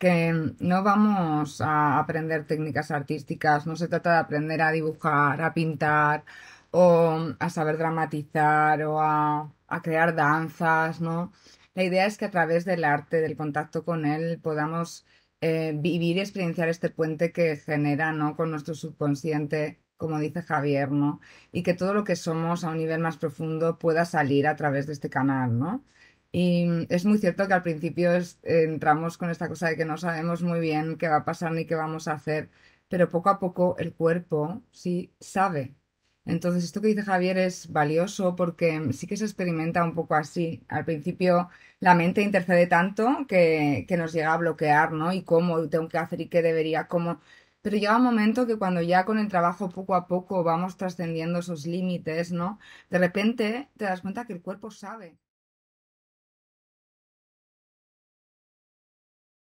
que no vamos a aprender técnicas artísticas, no se trata de aprender a dibujar, a pintar o a saber dramatizar o a, crear danzas, ¿no? La idea es que a través del arte, del contacto con él, podamos eh, vivir y experienciar este puente que genera, ¿no? Con nuestro subconsciente, como dice Javier, ¿no? Y que todo lo que somos a un nivel más profundo pueda salir a través de este canal, ¿no? Y es muy cierto que al principio entramos con esta cosa de que no sabemos muy bien qué va a pasar ni qué vamos a hacer, pero poco a poco el cuerpo sí sabe. Entonces, esto que dice Javier es valioso porque sí que se experimenta un poco así. Al principio la mente intercede tanto que, que nos llega a bloquear, ¿no? Y cómo tengo que hacer y qué debería, cómo. Pero llega un momento que cuando ya con el trabajo poco a poco vamos trascendiendo esos límites, ¿no? De repente te das cuenta que el cuerpo sabe.